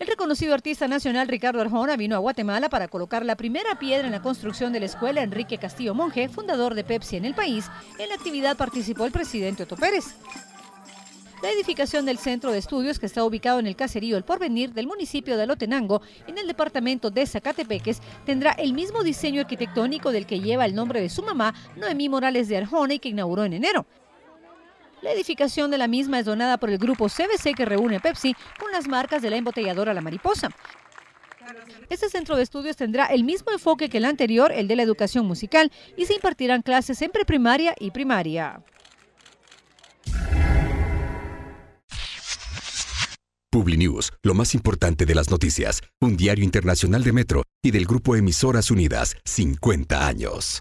El reconocido artista nacional Ricardo Arjona vino a Guatemala para colocar la primera piedra en la construcción de la escuela Enrique Castillo Monje, fundador de Pepsi en el país. En la actividad participó el presidente Otto Pérez. La edificación del centro de estudios, que está ubicado en el caserío El Porvenir del municipio de Alotenango, en el departamento de Zacatepeques, tendrá el mismo diseño arquitectónico del que lleva el nombre de su mamá, Noemí Morales de Arjona, y que inauguró en enero. La edificación de la misma es donada por el grupo CBC que reúne Pepsi con las marcas de la embotelladora La Mariposa. Este centro de estudios tendrá el mismo enfoque que el anterior, el de la educación musical, y se impartirán clases en primaria y primaria. PubliNews, lo más importante de las noticias, un diario internacional de Metro y del grupo Emisoras Unidas, 50 años.